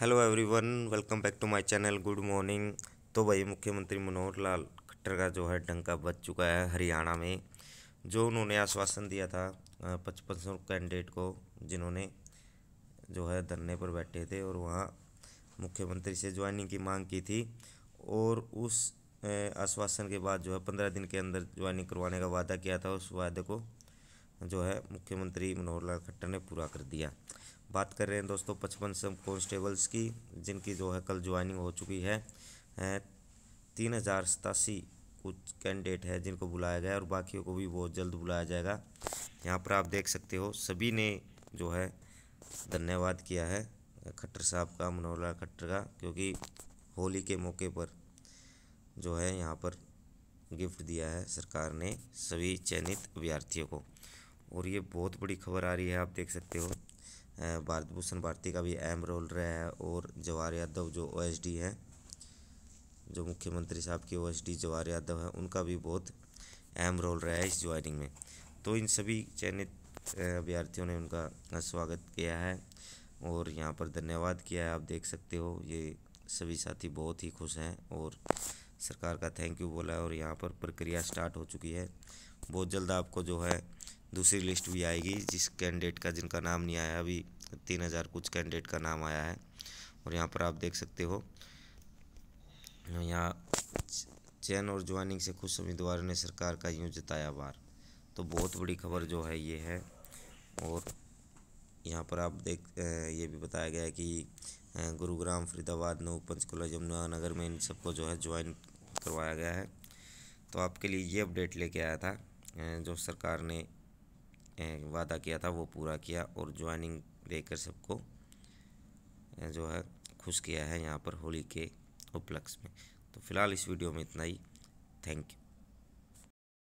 hello everyone welcome back to my channel good morning तो भाई मुख्यमंत्री मनोहर लाल खट्टर का जो है डंका बच चुका है हरियाणा में जो उन्होंने आश्वासन दिया था पचपन सौ कैंडिडेट को जिन्होंने जो है धरने पर बैठे थे और वहाँ मुख्यमंत्री से ज्वाइनिंग की मांग की थी और उस आश्वासन के बाद जो है पंद्रह दिन के अंदर ज्वाइनिंग करवाने का वादा किया था उस वादे को जो है मुख्यमंत्री मनोहर लाल खट्टर ने पूरा कर दिया बात कर रहे हैं दोस्तों पचपन सब कॉन्स्टेबल्स की जिनकी जो है कल ज्वाइनिंग हो चुकी है, तीन हज़ार सतासी कुछ कैंडिडेट है जिनको बुलाया गया और बाकियों को भी बहुत जल्द बुलाया जाएगा यहाँ पर आप देख सकते हो सभी ने जो है धन्यवाद किया है खट्टर साहब का मनोहर लाल खट्टर का क्योंकि होली के मौके पर जो है यहाँ पर गिफ्ट दिया है सरकार ने सभी चयनित अभ्यर्थियों को और ये बहुत बड़ी खबर आ रही है आप देख सकते हो भारत भूषण भारती का भी अहम रोल रहा है और जवाहर यादव जो ओ हैं जो मुख्यमंत्री साहब के ओ एस जवाहर यादव हैं उनका भी बहुत अहम रोल रहा है इस ज्वाइनिंग में तो इन सभी चयनित अभ्यर्थियों ने उनका स्वागत किया है और यहाँ पर धन्यवाद किया है आप देख सकते हो ये सभी साथी बहुत ही खुश हैं और सरकार का थैंक यू बोला है और यहाँ पर प्रक्रिया स्टार्ट हो चुकी है बहुत जल्द आपको जो है दूसरी लिस्ट भी आएगी जिस कैंडिडेट का जिनका नाम नहीं आया अभी तीन हज़ार कुछ कैंडिडेट का नाम आया है और यहाँ पर आप देख सकते हो यहाँ चयन और ज्वाइनिंग से खुश उम्मीदवारों ने सरकार का यूँ जताया वार तो बहुत बड़ी खबर जो है ये है और यहाँ पर आप देख ये भी बताया गया है कि गुरुग्राम फरीदाबाद नू पंचकुला यमुनानगर में इन सबको जो है ज्वाइन करवाया गया है तो आपके लिए ये अपडेट लेके आया था जो सरकार ने वादा किया था वो पूरा किया और ज्वाइनिंग देकर सबको जो है खुश किया है यहाँ पर होली के उपलक्ष्य में तो फिलहाल इस वीडियो में इतना ही थैंक यू